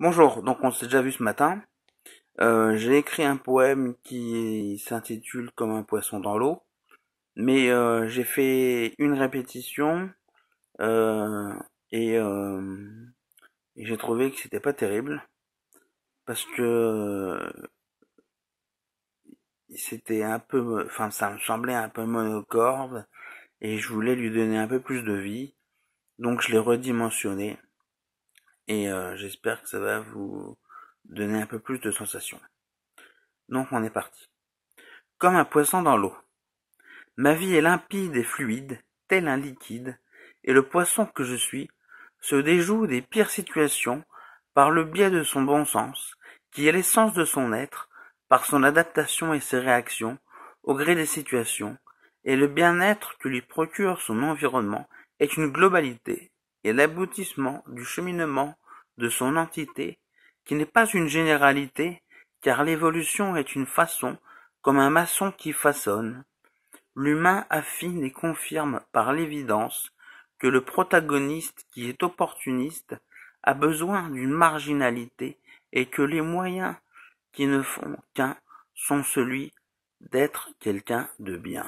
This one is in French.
Bonjour, donc on s'est déjà vu ce matin. Euh, j'ai écrit un poème qui s'intitule Comme un poisson dans l'eau, mais euh, j'ai fait une répétition euh, et, et j'ai trouvé que c'était pas terrible parce que c'était un peu, enfin ça me semblait un peu monocorde et je voulais lui donner un peu plus de vie, donc je l'ai redimensionné et euh, j'espère que ça va vous donner un peu plus de sensations. Donc on est parti. Comme un poisson dans l'eau. Ma vie est limpide et fluide, tel un liquide, et le poisson que je suis se déjoue des pires situations par le biais de son bon sens, qui est l'essence de son être, par son adaptation et ses réactions au gré des situations, et le bien-être que lui procure son environnement est une globalité et l'aboutissement du cheminement de son entité, qui n'est pas une généralité, car l'évolution est une façon, comme un maçon qui façonne. L'humain affine et confirme par l'évidence que le protagoniste qui est opportuniste a besoin d'une marginalité et que les moyens qui ne font qu'un sont celui d'être quelqu'un de bien.